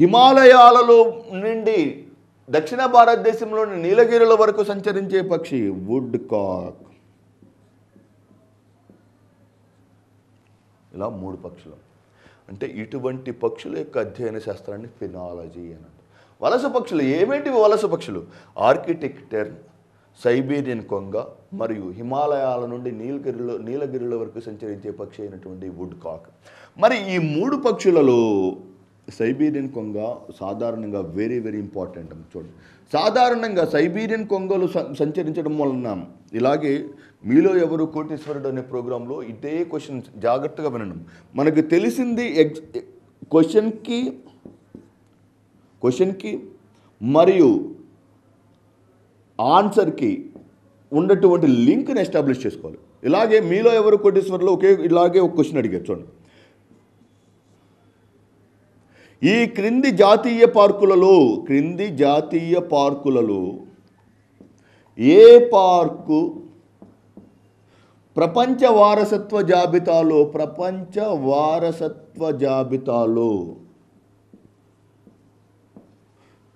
హిమాలయాలలో నుండి దక్షిణ భారతదేశంలోని నీలగిరిల వరకు సంచరించే పక్షి వుడ్ కాక్ ఇలా మూడు పక్షులు అంటే ఇటువంటి పక్షుల యొక్క అధ్యయన శాస్త్రాన్ని ఫినాలజీ అని వలస పక్షులు ఏమేంటివి వలస పక్షులు ఆర్కిటెక్టర్ సైబీరియన్ కొంగ మరియు హిమాలయాల నుండి నీలగిరిలో నీలగిరిల వరకు సంచరించే పక్షి అయినటువంటి వుడ్ కాక్ మరి ఈ మూడు పక్షులలో సైబీరియన్ కొంగ సాధారణంగా వెరీ వెరీ ఇంపార్టెంట్ చూడండి సాధారణంగా సైబీరియన్ కొంగలు సంచరించడం వలన ఇలాగే మీలో ఎవరు కోటేశ్వరుడు అనే ప్రోగ్రాంలో ఇదే క్వశ్చన్ జాగ్రత్తగా వినడం మనకు తెలిసింది ఎగ్ క్వశ్చన్కి క్వశ్చన్కి మరియు ఆన్సర్కి ఉన్నటువంటి లింక్ని ఎస్టాబ్లిష్ చేసుకోవాలి ఇలాగే మీలో ఎవరు కోటీశ్వరులో ఒకే ఇలాగే ఒక క్వశ్చన్ అడిగారు చూడండి ఈ క్రింది జాతీయ పార్కులలో క్రింది జాతీయ పార్కులలో ఏ పార్కు ప్రపంచ వారసత్వ జాబితాలో ప్రపంచ వారసత్వ జాబితాలో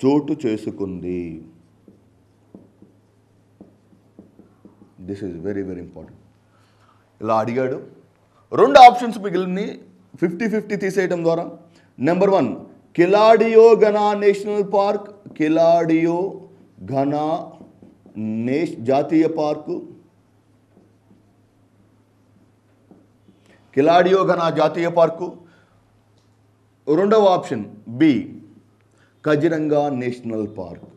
చోటు చేసుకుంది this is very very important ఇలా అడిగాడు రెండు ఆప్షన్స్ మిగిలిన ఫిఫ్టీ ఫిఫ్టీ తీసేయడం ద్వారా number one Keoladeo Ghana national park Keoladeo Ghana నేష్ జాతీయ పార్కు కిలాడియో ఘనా జాతీయ పార్కు రెండవ option B Kaziranga national park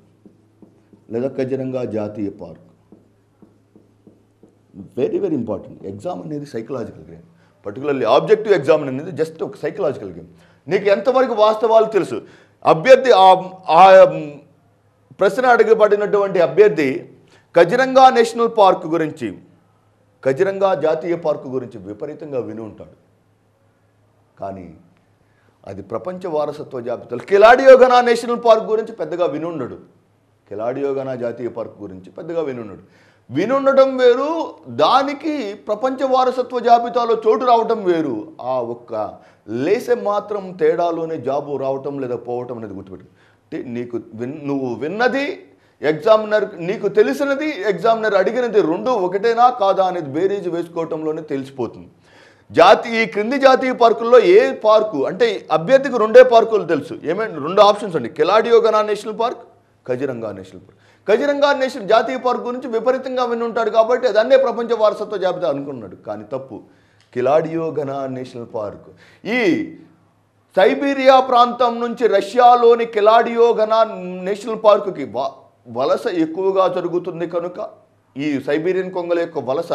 లేదా కజిరంగా జాతీయ park very very important exam అనేది psychological game particularly objective exam అనేది జస్ట్ ఒక సైకలాజికల్ గేమ్ నీకు ఎంతవరకు వాస్తవాలు తెలుసు అభ్యర్థి ఆ ప్రశ్న అడగబడినటువంటి అభ్యర్థి కజిరంగా నేషనల్ పార్క్ గురించి కజిరంగా జాతీయ పార్క్ గురించి విపరీతంగా విని ఉంటాడు కానీ అది ప్రపంచ వారసత్వ జాబితాలు కిలాడియోగనా నేషనల్ పార్క్ గురించి పెద్దగా వినుండడు కిలాడియోగనా జాతీయ పార్క్ గురించి పెద్దగా వినున్నాడు వినుండటం వేరు దానికి ప్రపంచ వారసత్వ జాబితాలో చోటు రావటం వేరు ఆ ఒక్క లేసే మాత్రం తేడాలోనే జాబు రావటం లేదా పోవటం అనేది గుర్తుపెట్టు అంటే నీకు విన్ నువ్వు విన్నది ఎగ్జామినర్ నీకు తెలిసినది ఎగ్జామినర్ అడిగినది రెండు ఒకటేనా కాదా అనేది బేరీజ్ వేసుకోవటంలోనే తెలిసిపోతుంది జాతి ఈ క్రింది జాతీయ పార్కుల్లో ఏ పార్కు అంటే అభ్యర్థికి రెండే పార్కులు తెలుసు ఏమైనా రెండు ఆప్షన్స్ అండి Keoladeo Ghana national park Kaziranga national park Kaziranga nation జాతీయ పార్క్ గురించి విపరీతంగా విని ఉంటాడు కాబట్టి అదన్నే ప్రపంచ వారసత్వ జాబితా అనుకున్నాడు కానీ తప్పు కిలాడియో ఘనా నేషనల్ పార్క్ ఈ సైబీరియా ప్రాంతం నుంచి రష్యాలోని కిలాడియో ఘనా నేషనల్ పార్కుకి వలస ఎక్కువగా జరుగుతుంది కనుక ఈ సైబీరియన్ కొంగల యొక్క వలస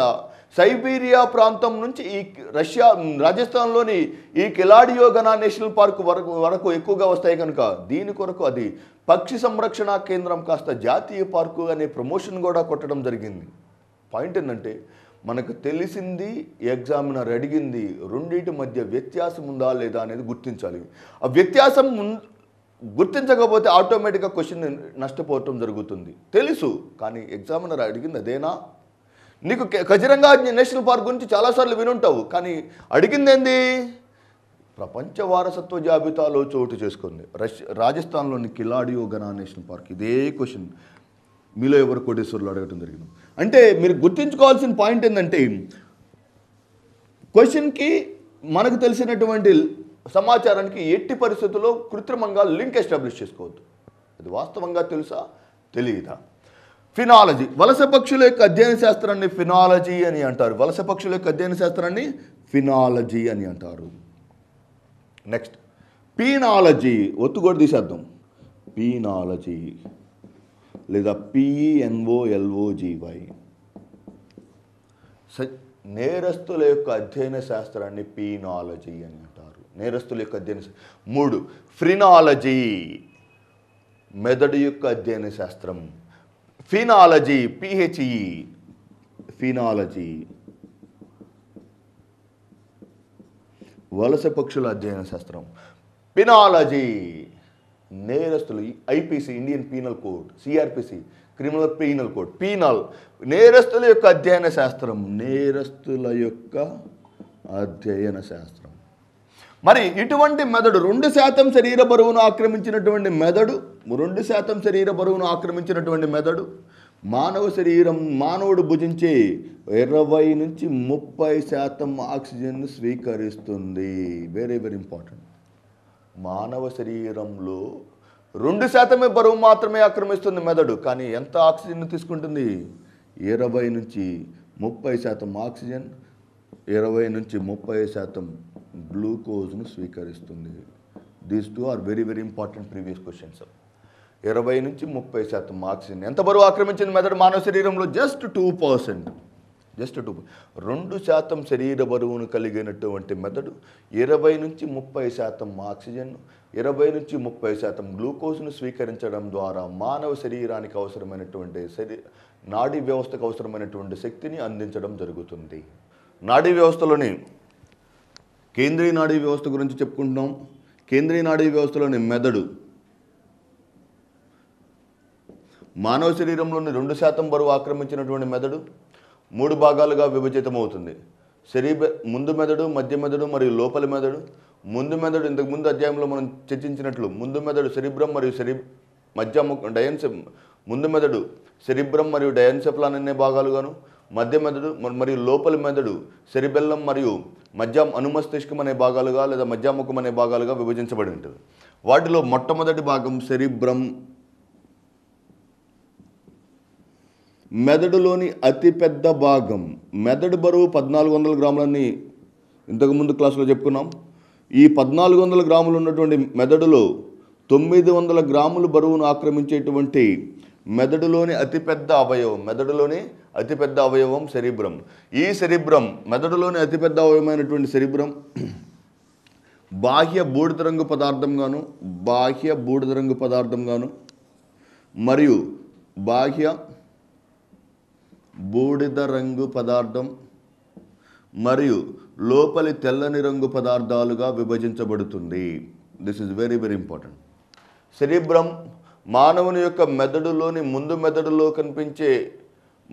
సైబీరియా ప్రాంతం నుంచి ఈ రష్యా రాజస్థాన్లోని ఈ కిలాడియోగనా గనా నేషనల్ పార్క్ వరకు వరకు ఎక్కువగా వస్తాయి కనుక దీని కొరకు అది పక్షి సంరక్షణ కేంద్రం కాస్త జాతీయ పార్కు అనే ప్రమోషన్ కూడా కొట్టడం జరిగింది పాయింట్ ఏంటంటే మనకు తెలిసింది ఎగ్జామినర్ అడిగింది రెండింటి మధ్య వ్యత్యాసం ఉందా లేదా అనేది గుర్తించాలి ఆ వ్యత్యాసం గుర్తించకపోతే ఆటోమేటిక్గా క్వశ్చన్ నష్టపోవటం జరుగుతుంది తెలుసు కానీ ఎగ్జామినర్ అడిగింది అదేనా నీకు ఖచ్చితంగా నేషనల్ పార్క్ గురించి చాలాసార్లు వినుంటావు కానీ అడిగింది ఏంది ప్రపంచ వారసత్వ జాబితాలో చోటు చేసుకుంది రష్ రాజస్థాన్లోని కిలాడియో గనా నేషనల్ పార్క్ ఇదే క్వశ్చన్ మీలో ఎవరు కోటేశ్వర్లు అడగటం జరిగింది అంటే మీరు గుర్తుంచుకోవాల్సిన పాయింట్ ఏంటంటే క్వశ్చన్కి మనకు తెలిసినటువంటి సమాచారానికి ఎట్టి పరిస్థితుల్లో కృత్రిమంగా లింక్ ఎస్టాబ్లిష్ చేసుకోవద్దు అది వాస్తవంగా తెలుసా తెలియదా ఫినాలజీ వలస పక్షుల యొక్క అధ్యయన శాస్త్రాన్ని ఫినాలజీ అని అంటారు వలస పక్షుల యొక్క అధ్యయన శాస్త్రాన్ని ఫినాలజీ అని అంటారు నెక్స్ట్ పీనాలజీ ఒత్తు కూడా తీసేద్దాం పీనాలజీ లేదా పిఈఎన్ఓఎల్ఓజీవై e స నేరస్తుల యొక్క అధ్యయన శాస్త్రాన్ని పీనాలజీ అని అంటారు నేరస్తుల యొక్క అధ్యయన మూడు ఫ్రినాలజీ మెదడు యొక్క అధ్యయన శాస్త్రం ఫీనాలజీ పిహెచ్ఈ ఫీనాలజీ వలస పక్షుల అధ్యయన శాస్త్రం పినాలజీ నేరస్తులు IPC Indian penal code CrPC criminal penal code penal నేరస్తుల యొక్క అధ్యయన శాస్త్రం నేరస్తుల యొక్క అధ్యయన శాస్త్రం మరి ఇటువంటి మెదడు రెండు శాతం శరీర బరువును ఆక్రమించినటువంటి మెదడు రెండు శాతం శరీర బరువును ఆక్రమించినటువంటి మెదడు మానవ శరీరం మానవుడు భుజించే ఇరవై నుంచి ముప్పై శాతం ఆక్సిజన్ను స్వీకరిస్తుంది వెరీ వెరీ ఇంపార్టెంట్ మానవ శరీరంలో రెండు శాతమే బరువు మాత్రమే ఆక్రమిస్తుంది మెదడు కానీ ఎంత ఆక్సిజన్ తీసుకుంటుంది ఇరవై నుంచి ముప్పై శాతం ఆక్సిజన్ ఇరవై నుంచి ముప్పై శాతం గ్లూకోజ్ను స్వీకరిస్తుంది these two are very very important previous questions ఇరవై నుంచి ముప్పై శాతం ఆక్సిజన్ ఎంత బరువు ఆక్రమించింది మెదడు మానవ శరీరంలో just two percent just two రెండు శాతం శరీర బరువును కలిగినటువంటి మెదడు ఇరవై నుంచి ముప్పై శాతం ఆక్సిజన్ ఇరవై నుంచి ముప్పై శాతం గ్లూకోజ్ను స్వీకరించడం ద్వారా మానవ శరీరానికి అవసరమైనటువంటి శరీ నాడీ వ్యవస్థకు అవసరమైనటువంటి శక్తిని అందించడం జరుగుతుంది నాడీ వ్యవస్థలోని కేంద్రీయ నాడీ వ్యవస్థ గురించి చెప్పుకుంటున్నాం కేంద్రీయ నాడీ వ్యవస్థలోని మెదడు మానవ శరీరంలోని రెండు శాతం బరువు ఆక్రమించినటువంటి మెదడు మూడు భాగాలుగా విభజితమవుతుంది శరీర ముందు మెదడు మధ్య మెదడు మరియు లోపలి మెదడు ముందు మెదడు ఇంతకుముందు అధ్యాయంలో మనం చర్చించినట్లు ముందు మెదడు శరీరం మరియు శరీ మధ్య డయన్స్ ముందు మెదడు సెరిబ్రం మరియు డయాన్సెప్లాన్ అనే భాగాలుగాను మధ్య మెదడు మరియు లోపలి మెదడు సెరిబెల్లం మరియు మధ్య అనుమస్తిష్కం అనే భాగాలుగా లేదా మధ్యాముఖం అనే భాగాలుగా విభజించబడి ఉంటుంది వాటిలో మొట్టమొదటి భాగం సెరిబ్రం మెదడులోని అతిపెద్ద భాగం మెదడు బరువు పద్నాలుగు వందల గ్రాములని ఇంతకుముందు క్లాసులో చెప్పుకున్నాం ఈ పద్నాలుగు వందల గ్రాములు ఉన్నటువంటి మెదడులో తొమ్మిది వందల గ్రాములు బరువును ఆక్రమించేటువంటి మెదడులోని అతిపెద్ద అవయవం మెదడులోని అతిపెద్ద అవయవం శరీబ్రం ఈ శరీబ్రం మెదడులోని అతిపెద్ద అవయవమైనటువంటి శరీబ్రం బాహ్య బూడిద రంగు పదార్థంగాను బాహ్య బూడిద రంగు పదార్థంగాను మరియు బాహ్య బూడిద రంగు పదార్థం మరియు లోపలి తెల్లని రంగు పదార్థాలుగా విభజించబడుతుంది this is very very important cerebrum మానవుని యొక్క మెదడులోని ముందు మెదడులో కనిపించే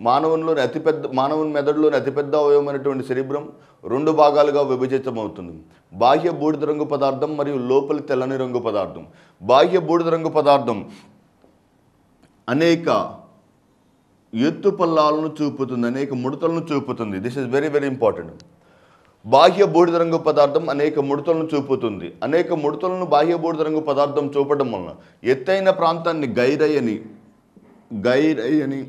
మానవునిలోని అతిపెద్ద మానవుని మెదడులోని అతిపెద్ద అవయవమైనటువంటి శరీరం రెండు భాగాలుగా విభజితమవుతుంది బాహ్య బూడిద రంగు పదార్థం మరియు లోపలి తెల్లని రంగు పదార్థం బాహ్య బూడిద రంగు పదార్థం అనేక ఎత్తు పల్లాలను చూపుతుంది అనేక ముడతలను చూపుతుంది this is very very important బాహ్య బూడిద రంగు పదార్థం అనేక ముడతలను చూపుతుంది అనేక ముడతలను బాహ్య బూడిద రంగు పదార్థం చూపడం వలన ఎత్తైన ప్రాంతాన్ని గైరై అని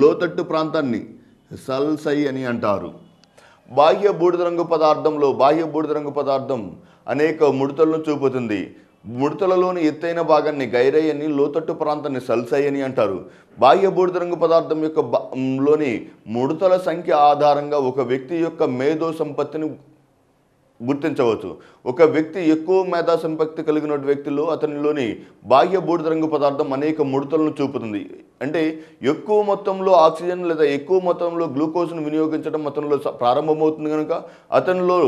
లోతట్టు ప్రాంతాన్ని సల్సై అని అంటారు బాహ్య బూడిద రంగు పదార్థంలో బాహ్య బూడిద రంగు పదార్థం అనేక ముడతలను చూపుతుంది బుడతలలోని ఎత్తైన భాగాన్ని గైరయ్యని లోతట్టు ప్రాంతాన్ని సల్సయ్యని అంటారు బాహ్య బూడిద రంగు పదార్థం యొక్క లోని ముడతల సంఖ్య ఆధారంగా ఒక వ్యక్తి యొక్క మేధో సంపత్తిని గుర్తించవచ్చు ఒక వ్యక్తి ఎక్కువ మేధా సంపత్తి కలిగిన వ్యక్తిలో అతనిలోని బాహ్య బూడిద రంగు పదార్థం అనేక ముడతలను చూపుతుంది అంటే ఎక్కువ మొత్తంలో ఆక్సిజన్ లేదా ఎక్కువ మొత్తంలో గ్లూకోజ్ను వినియోగించడం అతనిలో ప్రారంభమవుతుంది కనుక అతనిలో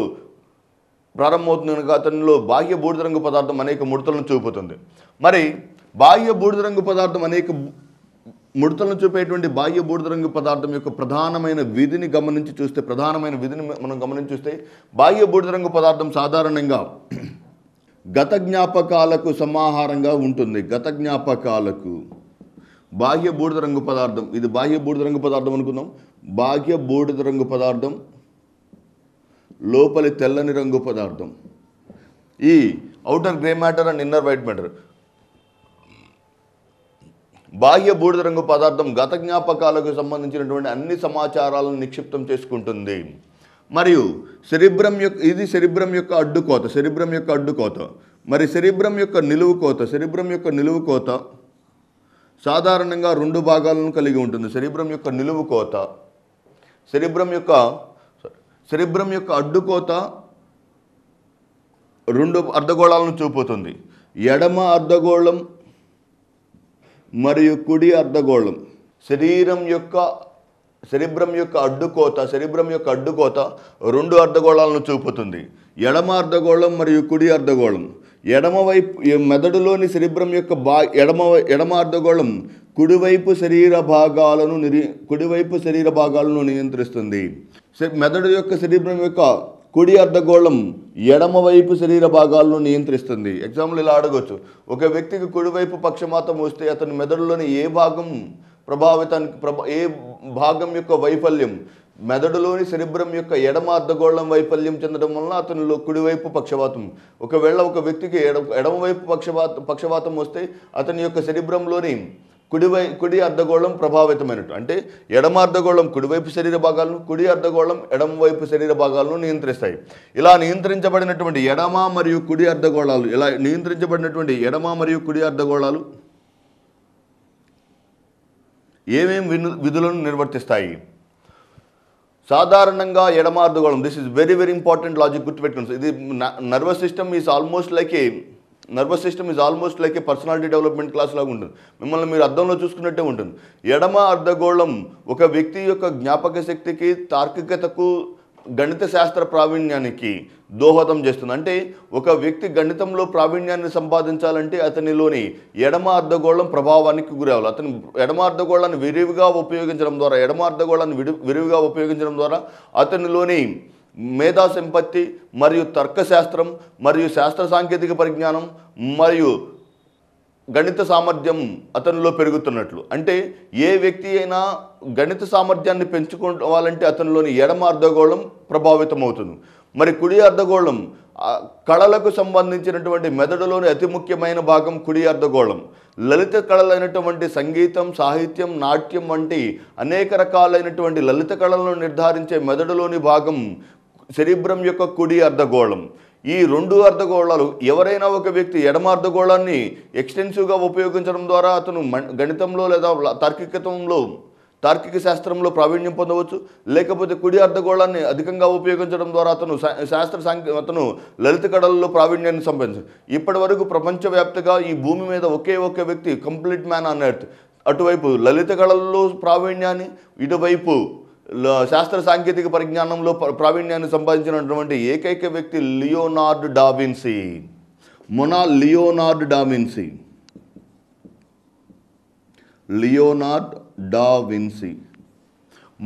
ప్రారంభమవుతుంది కనుక అతనిలో బాహ్య బూడిద రంగు పదార్థం అనేక ముడతలను చూపుతుంది మరి బాహ్య బూడిద రంగు పదార్థం అనేక ముడతలను చూపేటువంటి బాహ్య బూడిద రంగు పదార్థం యొక్క ప్రధానమైన విధిని గమనించి చూస్తే ప్రధానమైన విధిని మనం గమనించి చూస్తే బాహ్య బూడిద రంగు పదార్థం సాధారణంగా గత జ్ఞాపకాలకు సమాహారంగా ఉంటుంది గత జ్ఞాపకాలకు బాహ్య బూడిదరంగు పదార్థం ఇది బాహ్య బూడిదరంగు రంగు పదార్థం అనుకుందాం బాహ్య బూడిద రంగు పదార్థం లోపలి తెల్లని రంగు పదార్థం ఈ outer grey matter and inner white matter బాహ్య బూడిద రంగు పదార్థం గత జ్ఞాపకాలకు సంబంధించినటువంటి అన్ని సమాచారాలను నిక్షిప్తం చేసుకుంటుంది మరియు శరీబ్రం యొక్క ఇది శరీబ్రం యొక్క అడ్డుకోత శరీబ్రం యొక్క అడ్డుకోత మరి శరీబ్రం యొక్క నిలువు కోత శరీబ్రం యొక్క నిలువు కోత సాధారణంగా రెండు భాగాలను కలిగి ఉంటుంది శరీబ్రం యొక్క నిలువు కోత శరీబ్రం యొక్క శరీబ్రం యొక్క అడ్డుకోత రెండు అర్ధగోళాలను చూపుతుంది ఎడమ అర్ధగోళం మరియు కుడి అర్ధగోళం శరీరం యొక్క శరీబ్రం యొక్క అడ్డుకోత శరీబ్రం యొక్క అడ్డుకోత రెండు అర్ధగోళాలను చూపుతుంది ఎడమ అర్ధగోళం మరియు కుడి అర్ధగోళం ఎడమవైపు మెదడులోని శరీరం యొక్క బా ఎడమ ఎడమ అర్ధగోళం కుడివైపు శరీర భాగాలను నిరి కుడివైపు శరీర భాగాలను నియంత్రిస్తుంది మెదడు యొక్క శరీరం యొక్క కుడి అర్ధగోళం ఎడమవైపు శరీర భాగాలను నియంత్రిస్తుంది ఎగ్జాంపుల్ ఇలా అడగవచ్చు ఒక వ్యక్తికి కుడివైపు పక్షమాతం వస్తే అతని మెదడులోని ఏ భాగం ప్రభావితానికి ప్రభా ఏ భాగం యొక్క వైఫల్యం మెదడులోని శరీబ్రం యొక్క ఎడమ అర్ధగోళం వైఫల్యం చెందడం వలన అతనిలో కుడివైపు పక్షవాతం ఒకవేళ ఒక వ్యక్తికి ఎడ ఎడమవైపు పక్షవాత పక్షవాతం వస్తే అతని యొక్క శరీబ్రంలోని కుడివై కుడి అర్ధగోళం ప్రభావితమైనట్టు అంటే ఎడమ అర్ధగోళం కుడివైపు శరీర భాగాలను కుడి అర్ధగోళం ఎడమవైపు శరీర భాగాలను నియంత్రిస్తాయి ఇలా నియంత్రించబడినటువంటి ఎడమ మరియు కుడి అర్ధగోళాలు ఇలా నియంత్రించబడినటువంటి ఎడమ మరియు కుడి అర్ధగోళాలు ఏమేమి విధులను నిర్వర్తిస్తాయి సాధారణంగా ఎడమార్దుగోళం this is very very important logic గుర్తుపెట్టుకోండి ఇది nervous system is almost like a nervous system is almost like a personality development class లాగా ఉంటుంది మిమ్మల్ని మీరు అర్థంలో చూసుకున్నట్టే ఉంటుంది ఎడమ అర్ధగోళం ఒక వ్యక్తి యొక్క జ్ఞాపక శక్తికి తార్కికతకు గణిత శాస్త్ర ప్రావీణ్యానికి దోహదం చేస్తుంది అంటే ఒక వ్యక్తి గణితంలో ప్రావీణ్యాన్ని సంపాదించాలంటే అతనిలోని ఎడమ అర్ధగోళం ప్రభావానికి గురవాలి అతని ఎడమ అర్ధగోళాన్ని విరివిగా ఉపయోగించడం ద్వారా ఎడమ అర్ధగోళాన్ని విరివిగా ఉపయోగించడం ద్వారా అతనిలోని మేధా సంపత్తి మరియు తర్కశాస్త్రం మరియు శాస్త్ర సాంకేతిక పరిజ్ఞానం మరియు గణిత సామర్థ్యం అతనిలో పెరుగుతున్నట్లు అంటే ఏ వ్యక్తి అయినా గణిత సామర్థ్యాన్ని పెంచుకోవాలంటే అతనిలోని ఎడమ అర్ధగోళం ప్రభావితమవుతుంది మరి కుడి అర్ధగోళం కళలకు సంబంధించినటువంటి మెదడులోని అతి ముఖ్యమైన భాగం కుడి అర్ధగోళం లలిత కళలైనటువంటి సంగీతం సాహిత్యం నాట్యం వంటి అనేక రకాలైనటువంటి లలిత కళలను నిర్ధారించే మెదడులోని భాగం శరీబ్రం యొక్క కుడి అర్ధగోళం ఈ రెండు అర్ధగోళాలు ఎవరైనా ఒక వ్యక్తి ఎడమ అర్ధగోళాన్ని ఎక్స్టెన్సివ్గా ఉపయోగించడం ద్వారా అతను గణితంలో లేదా తార్కికత్వంలో తార్కిక శాస్త్రంలో ప్రావీణ్యం పొందవచ్చు లేకపోతే కుడి అర్ధగోళాన్ని అధికంగా ఉపయోగించడం ద్వారా అతను శాస్త్ర సాంకే అతను లలిత కళల్లో ప్రావీణ్యాన్ని సంపాదించు ఇప్పటి వరకు ప్రపంచవ్యాప్తంగా ఈ భూమి మీద ఒకే ఒక వ్యక్తి కంప్లీట్ మ్యాన్ ఆన్ ఎర్త్ అటువైపు లలిత కళల్లో ప్రావీణ్యాన్ని ఇటువైపు శాస్త్ర సాంకేతిక పరిజ్ఞానంలో ప్రావీణ్యాన్ని సంపాదించినటువంటి ఏకైక వ్యక్తి Leonardo da Vinci Mona Leonardo da Vinci Leonardo da Vinci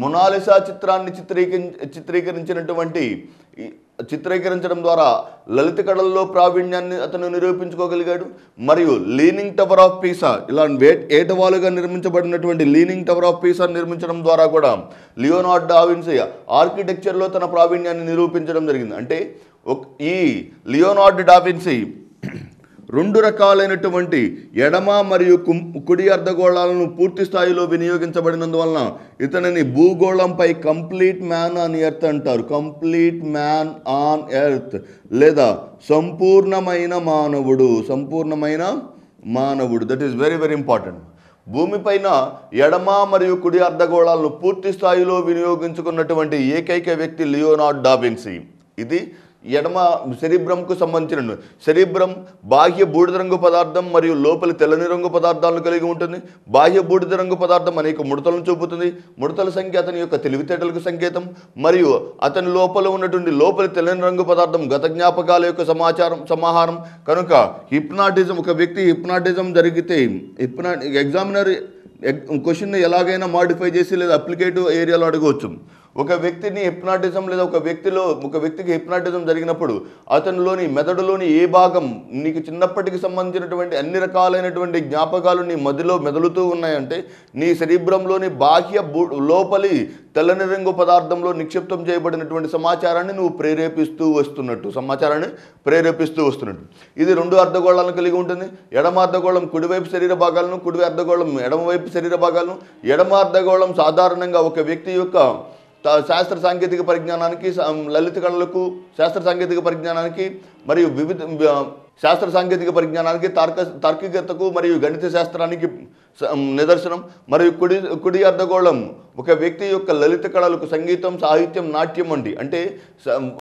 Mona Lisa చిత్రాన్ని చిత్రీకరి చిత్రీకరించినటువంటి చిత్రీకరించడం ద్వారా లలిత కళల్లో ప్రావీణ్యాన్ని అతను నిరూపించుకోగలిగాడు మరియు లీనింగ్ టవర్ ఆఫ్ పీసా ఇలా ఏటవాలుగా నిర్మించబడినటువంటి లీనింగ్ టవర్ ఆఫ్ పీసా నిర్మించడం ద్వారా కూడా లియోనార్డ్ డావిన్సీ ఆర్కిటెక్చర్లో తన ప్రావీణ్యాన్ని నిరూపించడం జరిగింది అంటే ఈ లియోనార్డ్ డావిన్సీ రెండు రకాలైనటువంటి ఎడమ మరియు కుడి అర్ధగోళాలను పూర్తి స్థాయిలో వినియోగించబడినందువలన ఇతనిని భూగోళంపై కంప్లీట్ మ్యాన్ ఆన్ ఎర్త్ అంటారు కంప్లీట్ మ్యాన్ ఆన్ ఎర్త్ లేదా సంపూర్ణమైన మానవుడు సంపూర్ణమైన మానవుడు that is very very important భూమిపైన ఎడమ మరియు కుడి అర్ధగోళాలను పూర్తి స్థాయిలో వినియోగించుకున్నటువంటి ఏకైక వ్యక్తి లియోనార్డ్ డాబిన్సీ ఇది ఎడమ శరీబ్రంకు సంబంధించిన శరీబ్రం బాహ్య బూడిద రంగు పదార్థం మరియు లోపలి తెల్లని రంగు పదార్థాలను కలిగి ఉంటుంది బాహ్య బూడిద రంగు పదార్థం అనేక ముడతలను చూపుతుంది ముడతల సంఖ్య అతని యొక్క తెలివితేటలకు సంకేతం మరియు అతని లోపల ఉన్నటువంటి లోపలి తెల్లని రంగు పదార్థం గత జ్ఞాపకాల యొక్క సమాచారం సమాహారం కనుక హిప్నాటిజం ఒక వ్యక్తి హిప్నాటిజం జరిగితే హిప్నా ఎగ్జామినర్ క్వశ్చన్ ఎలాగైనా మాడిఫై చేసి లేదా అప్లికేటివ్ ఏరియాలో అడగవచ్చు ఒక వ్యక్తిని హిప్నాటిజం లేదా ఒక వ్యక్తిలో ఒక వ్యక్తికి హిప్నాటిజం జరిగినప్పుడు అతనిలోని మెదడులోని ఏ భాగం నీకు చిన్నప్పటికి సంబంధించినటువంటి అన్ని రకాలైనటువంటి జ్ఞాపకాలు నీ మదిలో మెదులుతూ ఉన్నాయంటే నీ శరీరంలోని బాహ్య లోపలి తెల్లని రంగు పదార్థంలో నిక్షిప్తం చేయబడినటువంటి సమాచారాన్ని నువ్వు ప్రేరేపిస్తూ వస్తున్నట్టు సమాచారాన్ని ప్రేరేపిస్తూ వస్తున్నట్టు ఇది రెండు అర్ధగోళాలను కలిగి ఉంటుంది ఎడమ అర్ధగోళం కుడివైపు శరీర భాగాలను కుడివై అర్ధగోళం ఎడమవైపు శరీర భాగాలను ఎడమ అర్ధగోళం సాధారణంగా ఒక వ్యక్తి యొక్క శాస్త్ర సాంకేతిక పరిజ్ఞానానికి లలిత కళలకు శాస్త్ర సాంకేతిక పరిజ్ఞానానికి మరియు వివిధ శాస్త్ర సాంకేతిక పరిజ్ఞానానికి తార్క తార్కికతకు మరియు గణిత శాస్త్రానికి నిదర్శనం మరియు కుడి కుడి అర్ధగోళం ఒక వ్యక్తి యొక్క లలిత కళలకు సంగీతం సాహిత్యం నాట్యం అండి అంటే